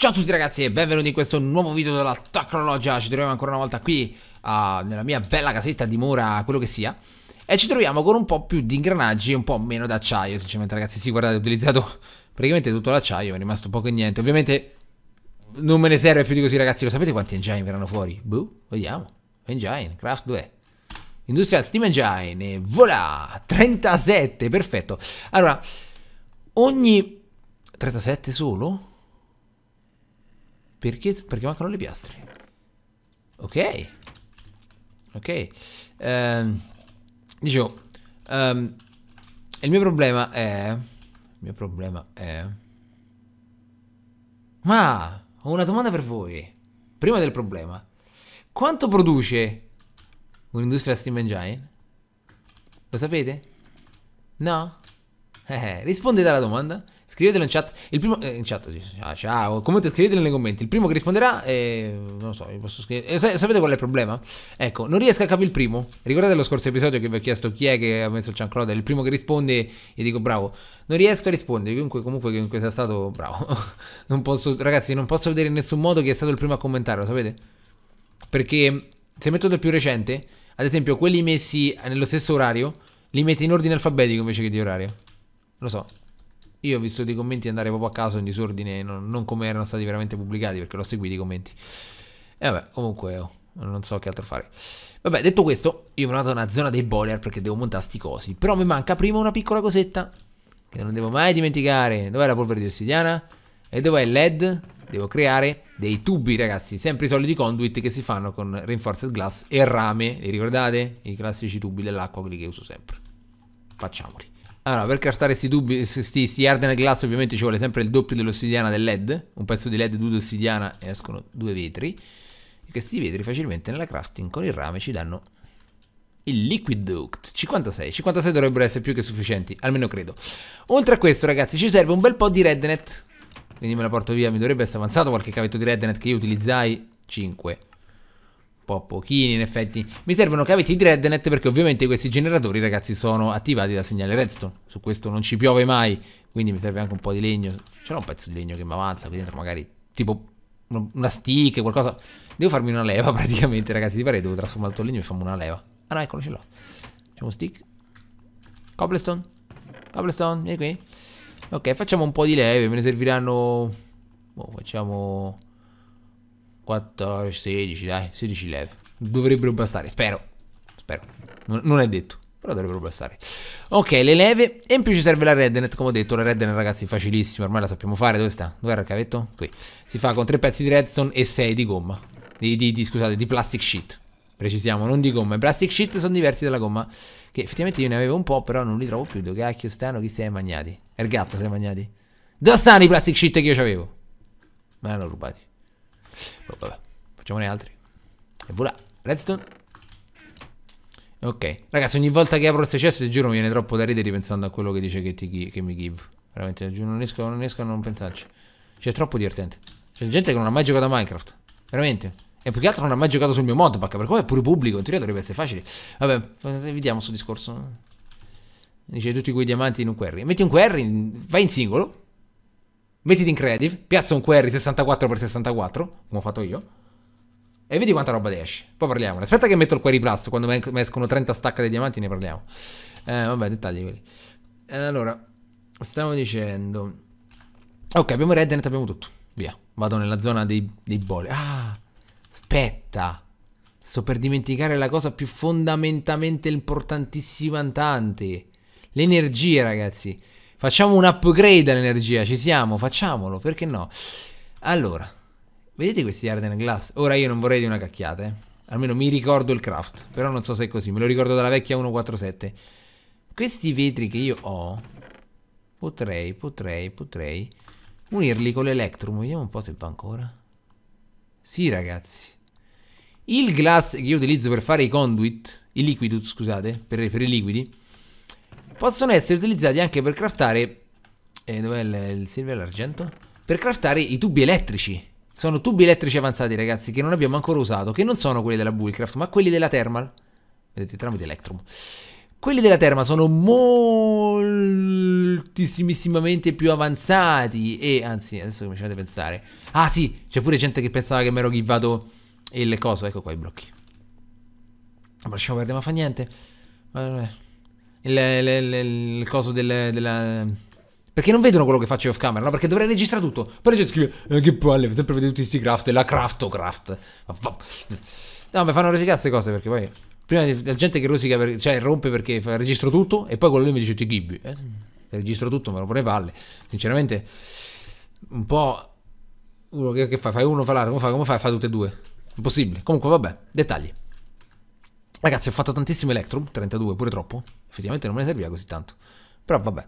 Ciao a tutti ragazzi e benvenuti in questo nuovo video della Tecnologia Ci troviamo ancora una volta qui uh, nella mia bella casetta di mura, quello che sia E ci troviamo con un po' più di ingranaggi e un po' meno d'acciaio Sinceramente ragazzi, sì guardate, ho utilizzato praticamente tutto l'acciaio, è rimasto poco e niente Ovviamente non me ne serve più di così ragazzi, lo sapete quanti engine verranno fuori? Boh, vediamo Engine, Craft 2 Industrial Steam Engine e voilà, 37, perfetto Allora, ogni... 37 solo? Perché? Perché mancano le piastre. Ok. Ok. Um, dicevo, um, il mio problema è... Il mio problema è... Ma ho una domanda per voi. Prima del problema. Quanto produce un'industria Steam Engine? Lo sapete? No? Eh, rispondete alla domanda. Scrivetelo in chat. Il primo. Eh, in chat, ciao, ah, ciao. Comunque scrivetelo nei commenti. Il primo che risponderà. Eh, non so, vi posso scrivere. Eh, sapete qual è il problema? Ecco, non riesco a capire il primo. Ricordate lo scorso episodio che vi ho chiesto chi è che ha messo il ciancroda? Il primo che risponde, gli dico bravo. Non riesco a rispondere. Comunque, comunque, chiunque sia stato, bravo. non posso, ragazzi, non posso vedere in nessun modo chi è stato il primo a commentare, lo sapete? Perché se metto il più recente, ad esempio, quelli messi nello stesso orario, li metti in ordine alfabetico invece che di orario. Lo so. Io ho visto dei commenti andare proprio a caso in disordine, non, non come erano stati veramente pubblicati perché l'ho seguito i commenti. E vabbè, comunque oh, non so che altro fare. Vabbè, detto questo, io mi sono vado una zona dei boiler perché devo montare sti cosi. Però mi manca prima una piccola cosetta che non devo mai dimenticare. Dov'è la polvere di ossidiana? E dov'è il LED? Devo creare dei tubi, ragazzi, sempre i soliti conduit che si fanno con reinforced glass e rame. Vi ricordate? I classici tubi dell'acqua, quelli che uso sempre. Facciamoli. Allora, per castare questi dubbi, questi Arden Glass ovviamente ci vuole sempre il doppio dell'ossidiana del LED, un pezzo di LED, due ossidiana e escono due vetri. E questi vetri facilmente nella crafting con il rame ci danno il Liquid Duct 56 56 dovrebbero essere più che sufficienti Almeno credo Oltre a questo ragazzi ci serve un bel po' di Rednet Quindi me la porto via Mi dovrebbe essere avanzato qualche cavetto di Rednet Che io utilizzai 5 po' pochini in effetti. Mi servono cavetti di Rednet perché ovviamente questi generatori ragazzi sono attivati da segnale redstone. Su questo non ci piove mai, quindi mi serve anche un po' di legno. ce l'ho un pezzo di legno che mi avanza qui dentro magari, tipo una stick, qualcosa. Devo farmi una leva praticamente ragazzi di parete, devo trasformare tutto il legno e farmi una leva. Ah no, eccolo ce l'ho. Facciamo stick. Cobblestone. Cobblestone, vieni qui. Ok, facciamo un po' di leve, me ne serviranno... Oh, facciamo 14, 16, dai, 16 leve. Dovrebbero bastare, spero. Spero. Non è detto, però dovrebbero bastare. Ok, le leve. E in più ci serve la rednet, come ho detto. La rednet, ragazzi, è facilissima. Ormai la sappiamo fare. Dove sta? Dove era il cavetto? Qui. Si fa con tre pezzi di redstone e 6 di gomma. Di, di, di, scusate, di plastic sheet. Precisiamo, non di gomma. I plastic sheet sono diversi dalla gomma. Che effettivamente io ne avevo un po', però non li trovo più. Dove cacchio stanno? Chi si è magnati? Ergatta si è magnati? Dove stanno i plastic sheet che io avevo? Me l'hanno rubati. Oh, vabbè, facciamone altri. E voilà, redstone. Ok, ragazzi, ogni volta che apro il CCS, ti giuro, mi viene troppo da ridere pensando a quello che dice che, ti, che mi give. Veramente, non riesco, non riesco a non pensarci. Cioè, è troppo divertente. C'è gente che non ha mai giocato a Minecraft. Veramente. E più che altro non ha mai giocato sul mio modpack. Per come è pure pubblico, in teoria dovrebbe essere facile. Vabbè, vediamo sul discorso. Dice tutti quei diamanti in un query. Metti un query, vai in singolo mettiti in creative, piazza un query 64x64, come ho fatto io, e vedi quanta roba esce. Poi parliamo. Aspetta che metto il query plus, quando mi escono 30 stacca di diamanti ne parliamo. Eh, vabbè, dettagli quelli. Eh, allora, stiamo dicendo... Ok, abbiamo Rednet, abbiamo tutto. Via. Vado nella zona dei, dei bolli. Ah, aspetta. Sto per dimenticare la cosa più fondamentalmente importantissima Tante. L'energia, ragazzi. Facciamo un upgrade all'energia, ci siamo, facciamolo, perché no? Allora, vedete questi Arden Glass? Ora io non vorrei di una cacchiata, eh. Almeno mi ricordo il craft, però non so se è così, me lo ricordo dalla vecchia 147. Questi vetri che io ho, potrei, potrei, potrei unirli con l'Electrum, vediamo un po' se va ancora. Sì ragazzi. Il glass che io utilizzo per fare i conduit, i liquidus, scusate, per, per i liquidi, Possono essere utilizzati anche per craftare... Eh, dov'è il, il silver e l'argento? Per craftare i tubi elettrici. Sono tubi elettrici avanzati, ragazzi, che non abbiamo ancora usato, che non sono quelli della Bullcraft, ma quelli della Thermal. Vedete, tramite Electrum. Quelli della Thermal sono moltissimissimamente più avanzati e anzi, adesso cominciate a pensare? Ah sì, c'è pure gente che pensava che mi ero givato il coso, ecco qua i blocchi. Ma lasciamo perdere, ma fa niente. Vabbè il, il, il, il coso del, della... Perché non vedono quello che faccio off camera, no? Perché dovrei registrare tutto. Poi la gente scrive, eh, che palle, sempre vedere tutti questi craft, la craftocraft. No, mi fanno rosicare queste cose perché poi... Prima la gente che rosica, per, cioè rompe perché fa, registro tutto e poi quello lì mi dice ti ghibbi. Eh, registro tutto, me lo pone palle. Sinceramente, un po'... Uno che, che fa? Fai uno, fa l'altro, come fai? Come fai? Fa tutte e due. Impossibile. Comunque vabbè, dettagli. Ragazzi, ho fatto tantissimo Electrum, 32, pure troppo. Effettivamente non me ne serviva così tanto. Però vabbè.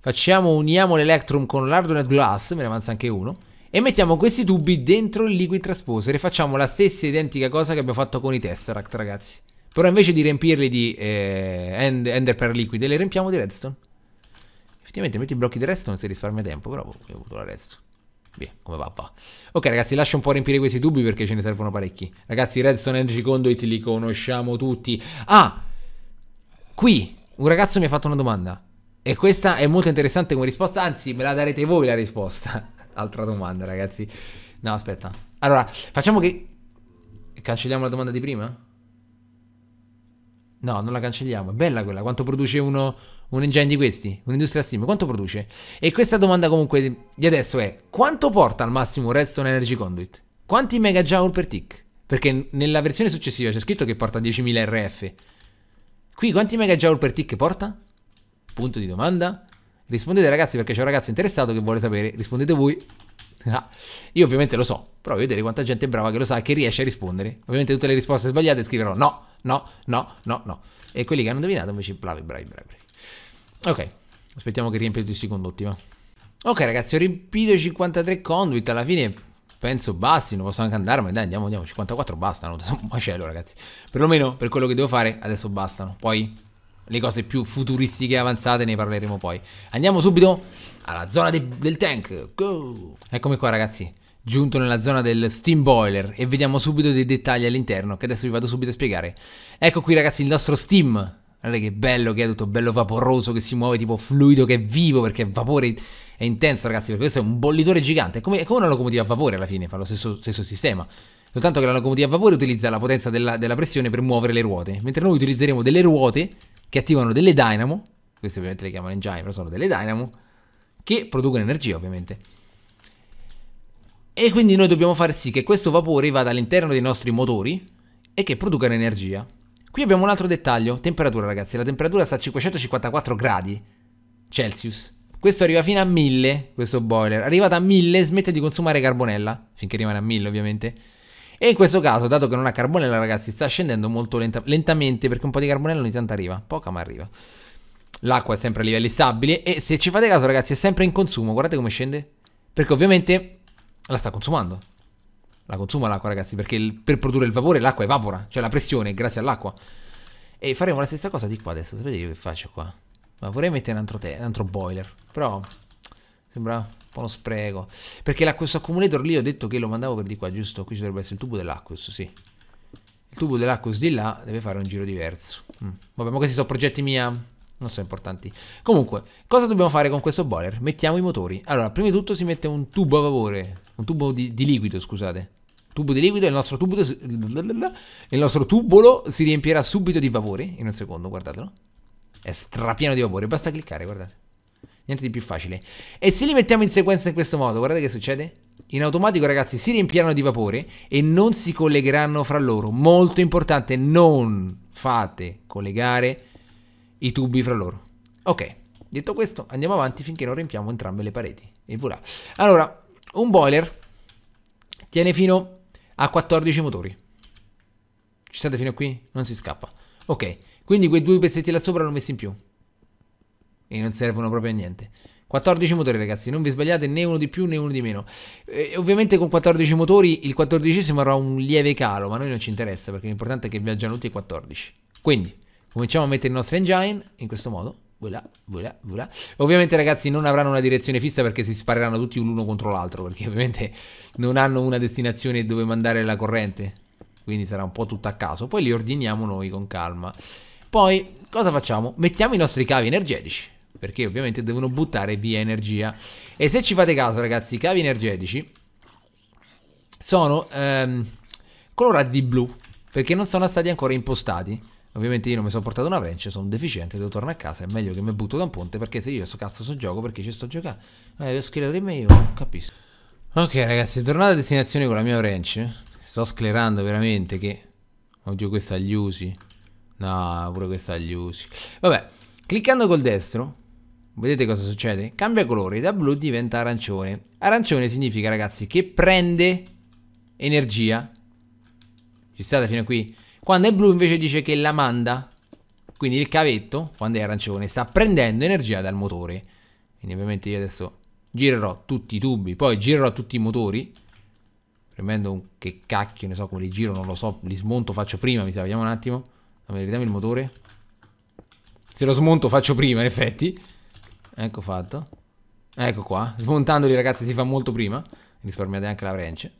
Facciamo, uniamo l'Electrum con l'Ardonet Glass, me ne avanza anche uno. E mettiamo questi tubi dentro il liquid transposer e facciamo la stessa identica cosa che abbiamo fatto con i Tesseract, ragazzi. Però invece di riempirli di eh, end, Ender per liquide, le riempiamo di redstone. Effettivamente metti i blocchi di redstone se risparmia tempo, però boh, ho avuto la redstone. Via, come va, va. Ok ragazzi, lascio un po' riempire questi dubbi perché ce ne servono parecchi. Ragazzi, Redstone Energy Conduit li conosciamo tutti. Ah! Qui, un ragazzo mi ha fatto una domanda. E questa è molto interessante come risposta, anzi me la darete voi la risposta. Altra domanda ragazzi. No, aspetta. Allora, facciamo che... Cancelliamo la domanda di prima? No, non la cancelliamo. È bella quella. Quanto produce uno, un engine di questi? Un'industria sim? Quanto produce? E questa domanda comunque di adesso è: quanto porta al massimo Redstone Energy Conduit? Quanti megajoule per tick? Perché nella versione successiva c'è scritto che porta 10.000 RF. Qui quanti megajoule per tick porta? Punto di domanda. Rispondete ragazzi perché c'è un ragazzo interessato che vuole sapere. Rispondete voi. Ah, io ovviamente lo so. Provo a vedere quanta gente brava che lo sa e che riesce a rispondere. Ovviamente tutte le risposte sbagliate scriverò no no, no, no, no. E quelli che hanno indovinato invece bravi, bravi, bravi, bravi. Ok, aspettiamo che riempia tutti i condotti, Ok ragazzi, ho riempito 53 conduit, alla fine penso basti, non posso anche andare, ma dai andiamo, andiamo, 54 bastano, sono un macello ragazzi. Perlomeno per quello che devo fare adesso bastano, poi le cose più futuristiche e avanzate ne parleremo poi. Andiamo subito alla zona de del tank, go! Eccomi qua ragazzi, giunto nella zona del steam boiler e vediamo subito dei dettagli all'interno che adesso vi vado subito a spiegare. Ecco qui ragazzi il nostro steam, guardate che bello che è tutto bello vaporoso che si muove tipo fluido che è vivo perché vapore è intenso ragazzi perché questo è un bollitore gigante, è come, è come una locomotiva a vapore alla fine, fa lo stesso, stesso sistema. Soltanto che la locomotiva a vapore utilizza la potenza della, della pressione per muovere le ruote, mentre noi utilizzeremo delle ruote che attivano delle dynamo, queste ovviamente le chiamano engine però sono delle dynamo, che producono energia ovviamente. E quindi noi dobbiamo far sì che questo vapore vada all'interno dei nostri motori e che produca energia. Qui abbiamo un altro dettaglio, temperatura ragazzi, la temperatura sta a 554 gradi Celsius. Questo arriva fino a 1000, questo boiler, arrivato a 1000 smette di consumare carbonella, finché rimane a 1000 ovviamente. E in questo caso, dato che non ha carbonella ragazzi, sta scendendo molto lenta lentamente perché un po' di carbonella ogni tanto arriva, poca ma arriva. L'acqua è sempre a livelli stabili e se ci fate caso ragazzi è sempre in consumo, guardate come scende. Perché ovviamente la sta consumando. La consuma l'acqua, ragazzi, perché il, per produrre il vapore l'acqua evapora, cioè la pressione grazie all'acqua. E faremo la stessa cosa di qua adesso, sapete io che faccio qua? Ma vorrei mettere un altro, te, un altro boiler, però sembra un po' uno spreco. Perché la, questo accumulator lì ho detto che lo mandavo per di qua, giusto? Qui ci dovrebbe essere il tubo dell'Aqueus, sì. Il tubo dell'acqua di là deve fare un giro diverso. Mm. Vabbè, ma questi sono progetti mia... Non sono importanti. Comunque, cosa dobbiamo fare con questo boiler? Mettiamo i motori. Allora, prima di tutto si mette un tubo a vapore un tubo di, di liquido, scusate. Tubo di liquido e il nostro tubo il nostro tubolo si riempirà subito di vapore in un secondo, guardatelo. È strapieno di vapore, basta cliccare, guardate. Niente di più facile. E se li mettiamo in sequenza in questo modo, guardate che succede? In automatico, ragazzi, si riempiranno di vapore e non si collegheranno fra loro. Molto importante, non fate collegare i tubi fra loro. Ok, detto questo, andiamo avanti finché non riempiamo entrambe le pareti. E voilà. Allora, un boiler tiene fino a 14 motori. Ci state fino a qui? Non si scappa. Ok, quindi quei due pezzetti là sopra non messi in più. E non servono proprio a niente. 14 motori ragazzi, non vi sbagliate né uno di più né uno di meno. Eh, ovviamente con 14 motori il 14 avrà un lieve calo, ma a noi non ci interessa perché l'importante è che viaggiano tutti i 14. Quindi cominciamo a mettere il nostro engine in questo modo voilà, voilà, voilà. Ovviamente ragazzi non avranno una direzione fissa perché si spareranno tutti l'uno contro l'altro, perché ovviamente non hanno una destinazione dove mandare la corrente, quindi sarà un po' tutto a caso. Poi li ordiniamo noi con calma. Poi cosa facciamo? Mettiamo i nostri cavi energetici, perché ovviamente devono buttare via energia. E se ci fate caso ragazzi, i cavi energetici sono ehm, colorati di blu, perché non sono stati ancora impostati. Ovviamente io non mi sono portato una wrench, sono deficiente, devo tornare a casa, è meglio che mi butto da un ponte perché se io sto cazzo sto gioco perché ci sto giocando. Eh, ho sclerato in io capisco. Ok ragazzi, tornato a destinazione con la mia wrench. Sto sclerando veramente che... Oddio questa agli usi. No, pure questa agli usi. Vabbè, cliccando col destro, vedete cosa succede? Cambia colore, da blu diventa arancione. Arancione significa ragazzi che prende energia. Ci state fino a qui? Quando è blu invece dice che la manda. Quindi il cavetto, quando è arancione, sta prendendo energia dal motore. Quindi ovviamente io adesso girerò tutti i tubi, poi girerò tutti i motori. Premendo un che cacchio, ne so come li giro, non lo so, li smonto, faccio prima, mi sa, vediamo un attimo. Vediamo il motore. Se lo smonto faccio prima, in effetti. Ecco fatto. Ecco qua. Smontandoli, ragazzi, si fa molto prima. Risparmiate anche la wrench.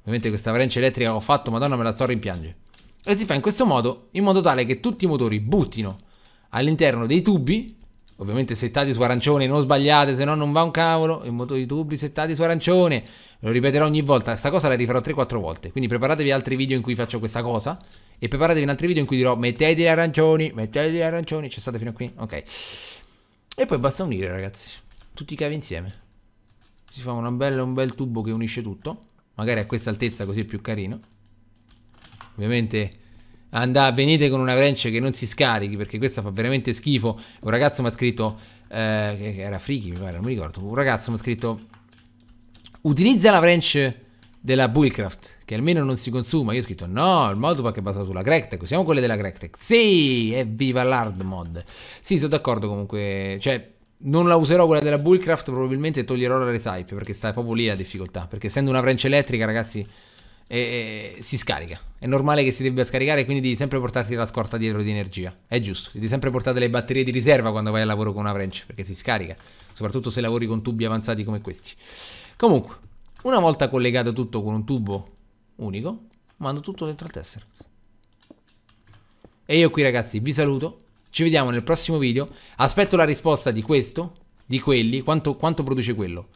Ovviamente questa wrench elettrica che ho fatto, madonna, me la sto rimpiange e si fa in questo modo in modo tale che tutti i motori buttino all'interno dei tubi, ovviamente settati su arancione, non sbagliate, se no non va un cavolo, i motori tubi settati su arancione, lo ripeterò ogni volta, questa cosa la rifarò 3-4 volte, quindi preparatevi altri video in cui faccio questa cosa e preparatevi un altro video in cui dirò mettete gli arancioni, mettete gli arancioni, c'è cioè, state fino a qui, ok. E poi basta unire ragazzi, tutti i cavi insieme. Si fa bella, un bel tubo che unisce tutto, magari a questa altezza così è più carino. Ovviamente andà, venite con una wrench che non si scarichi perché questa fa veramente schifo. Un ragazzo mi ha scritto, eh, era freaky mi pare, non mi ricordo. Un ragazzo mi ha scritto, utilizza la wrench della Bullcraft che almeno non si consuma. Io ho scritto no, il modpack è basato sulla cracktech siamo quelle della cracktech Sì, evviva l'hard mod. Sì, sono d'accordo comunque, cioè non la userò quella della Bullcraft, probabilmente toglierò la Resipe perché sta proprio lì la difficoltà, perché essendo una wrench elettrica, ragazzi, e, si scarica. È normale che si debba scaricare, quindi devi sempre portarti la scorta dietro di energia. È giusto, devi sempre portare le batterie di riserva quando vai al lavoro con una wrench, perché si scarica, soprattutto se lavori con tubi avanzati come questi. Comunque, una volta collegato tutto con un tubo unico, mando tutto dentro al Tesseract. E io qui ragazzi vi saluto, ci vediamo nel prossimo video, aspetto la risposta di questo, di quelli, quanto, quanto produce quello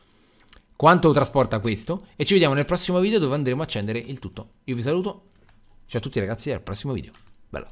quanto trasporta questo e ci vediamo nel prossimo video dove andremo a accendere il tutto. Io vi saluto, ciao a tutti ragazzi e al prossimo video. Bella.